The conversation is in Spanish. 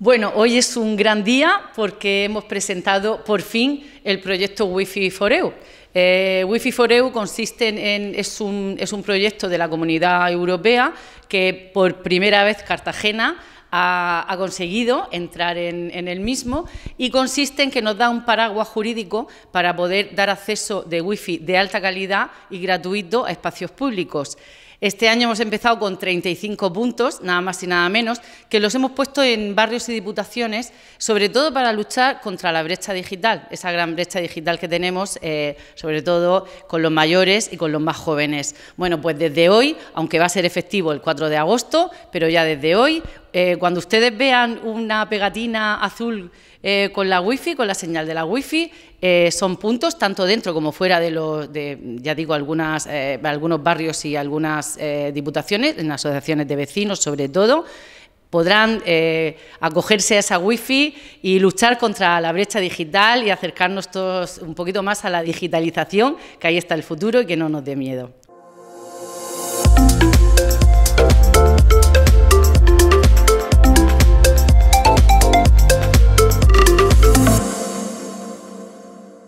Bueno, hoy es un gran día porque hemos presentado por fin el proyecto Wi-Fi for EU. Eh, Wi-Fi for EU consiste en, es, un, proyecto de la Comunidad Europea que por primera vez Cartagena ha, conseguido entrar en, el mismo y consiste en que nos da un paraguas jurídico para poder dar acceso de Wi-Fi de alta calidad y gratuito a espacios públicos. Este año hemos empezado con 35 puntos, nada más y nada menos, que los hemos puesto en barrios y diputaciones, sobre todo para luchar contra la brecha digital, esa gran brecha digital que tenemos eh, sobre todo con los mayores y con los más jóvenes. Bueno, pues desde hoy, aunque va a ser efectivo el 4 de agosto, pero ya desde hoy, eh, cuando ustedes vean una pegatina azul eh, con la wifi, con la señal de la wifi, eh, son puntos tanto dentro como fuera de los, de, ya digo, algunas, algunos barrios y algunas diputaciones, en asociaciones de vecinos sobre todo podrán eh, acogerse a esa wifi y luchar contra la brecha digital y acercarnos todos un poquito más a la digitalización, que ahí está el futuro y que no nos dé miedo.